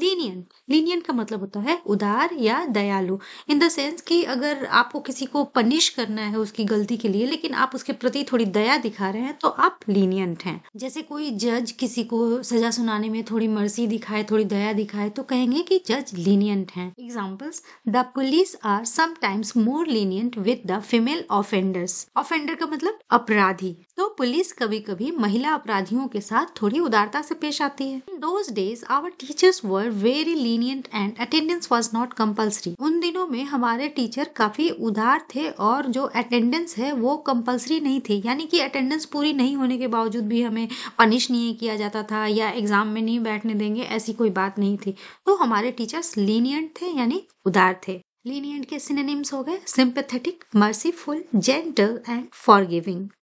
Linnean Linnean का मतलब होता है उदार या दयालु इन द सेंस कि अगर आपको किसी को पनिश करना है उसकी गलती के लिए लेकिन आप उसके प्रति थोड़ी दया दिखा रहे हैं तो आप लीनियंट हैं जैसे कोई जज किसी को सजा सुनाने में थोड़ी मर्सी दिखाए थोड़ी दया दिखाए तो कहेंगे कि जज लीनियंट हैं examples the police are sometimes more lenient with the female offenders offender का मतलब अपराधी तो पुलिस कभी कभी महिला अपराधियों के साथ थोड़ी उदारता से पेश आती है in those days our teachers were very lenient and attendance was not compulsory उन दिनों में हमारे टीचर काफी उदार थे और जो अटेंडेंस है वो कम्पल्सरी नहीं थी यानी कि अटेंडेंस पूरी नहीं होने के बावजूद भी हमें पनिश नहीं किया जाता था या एग्जाम में नहीं बैठने देंगे ऐसी कोई बात नहीं थी तो हमारे टीचर्स लीनियंट थे यानी उदार थे लीनियंट के सिनेम्स हो गए sympathetic merciful gentle and forgiving